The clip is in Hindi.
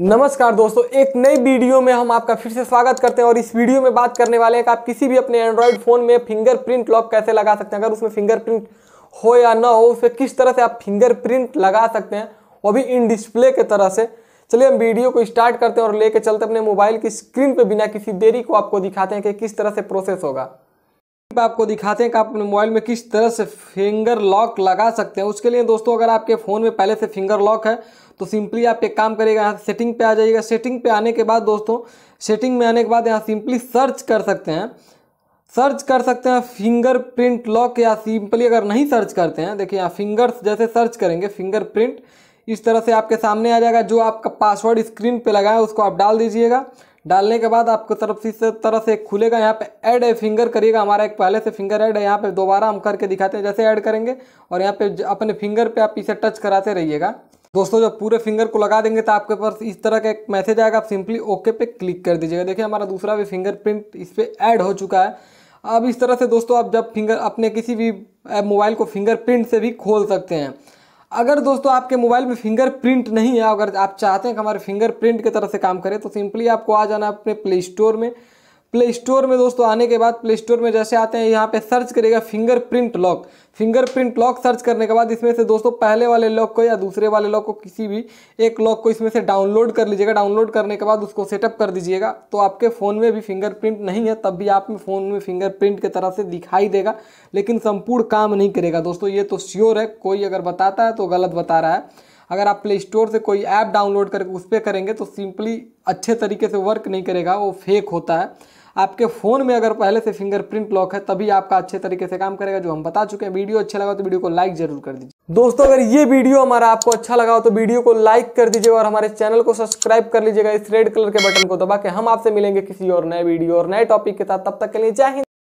नमस्कार दोस्तों एक नई वीडियो में हम आपका फिर से स्वागत करते हैं और इस वीडियो में बात करने वाले हैं कि आप किसी भी अपने एंड्रॉयड फ़ोन में फिंगरप्रिंट लॉक कैसे लगा सकते हैं अगर उसमें फिंगरप्रिंट हो या ना हो उसमें किस तरह से आप फिंगरप्रिंट लगा सकते हैं वो भी इन डिस्प्ले के तरह से चलिए हम वीडियो को स्टार्ट करते हैं और लेके चलते अपने मोबाइल की स्क्रीन पर बिना किसी देरी को आपको दिखाते हैं कि किस तरह से प्रोसेस होगा आपको दिखाते हैं कि आप अपने मोबाइल में किस तरह से फिंगर लॉक लगा सकते हैं उसके लिए दोस्तों अगर आपके फ़ोन में पहले से फिंगर लॉक है तो सिंपली आप एक काम करिएगा यहाँ सेटिंग पे आ जाइएगा सेटिंग पे आने के बाद दोस्तों सेटिंग में आने के बाद यहाँ सिंपली सर्च कर सकते हैं सर्च कर सकते हैं फिंगर प्रिंट लॉक या सिंपली अगर नहीं सर्च करते हैं देखिए यहाँ फिंगर्स जैसे सर्च करेंगे फिंगर इस तरह से आपके सामने आ जाएगा जो आपका पासवर्ड स्क्रीन पर लगा उसको आप डाल दीजिएगा डालने के बाद आपको तरफ से तरह से खुलेगा यहाँ पे ऐड है फिंगर करिएगा हमारा एक पहले से फिंगर ऐड है यहाँ पे दोबारा हम करके दिखाते हैं जैसे ऐड करेंगे और यहाँ पे अपने फिंगर पे आप इसे टच कराते रहिएगा दोस्तों जब पूरे फिंगर को लगा देंगे तो आपके पास इस तरह का एक मैसेज आएगा आप सिंपली ओके पे क्लिक कर दीजिएगा देखिए हमारा दूसरा भी प्रिंट इस पर ऐड हो चुका है अब इस तरह से दोस्तों आप जब फिंगर अपने किसी भी मोबाइल को प्रिंट से भी खोल सकते हैं अगर दोस्तों आपके मोबाइल में फिंगर प्रिंट नहीं है अगर आप चाहते हैं कि हमारे फिंगर प्रिंट की तरह से काम करें तो सिंपली आपको आ जाना अपने प्ले स्टोर में प्ले स्टोर में दोस्तों आने के बाद प्ले स्टोर में जैसे आते हैं यहाँ पे सर्च करेगा fingerprint lock fingerprint lock search करने के बाद इसमें से दोस्तों पहले वाले लॉक को या दूसरे वाले लॉक को किसी भी एक लॉक को इसमें से डाउनलोड कर लीजिएगा डाउनलोड करने के बाद उसको सेटअप कर दीजिएगा तो आपके फ़ोन में भी फिंगरप्रिंट नहीं है तब भी आप में फ़ोन में फिंगरप्रिंट की तरह से दिखाई देगा लेकिन संपूर्ण काम नहीं करेगा दोस्तों ये तो श्योर है कोई अगर बताता है तो गलत बता रहा है अगर आप प्ले स्टोर से कोई ऐप डाउनलोड करके उस पर करेंगे तो सिंपली अच्छे तरीके से वर्क नहीं करेगा वो फेक होता है आपके फ़ोन में अगर पहले से फिंगरप्रिंट लॉक है तभी आपका अच्छे तरीके से काम करेगा जो हम बता चुके हैं वीडियो अच्छा लगा तो वीडियो को लाइक जरूर कर दीजिए दोस्तों अगर ये वीडियो हमारा आपको अच्छा लगा हो तो वीडियो को लाइक कर दीजिए और हमारे चैनल को सब्सक्राइब कर लीजिएगा इस रेड कलर के बटन को दबा के हम आपसे मिलेंगे किसी और नए वीडियो और नए टॉपिक के साथ तब तक के लिए जय हिंद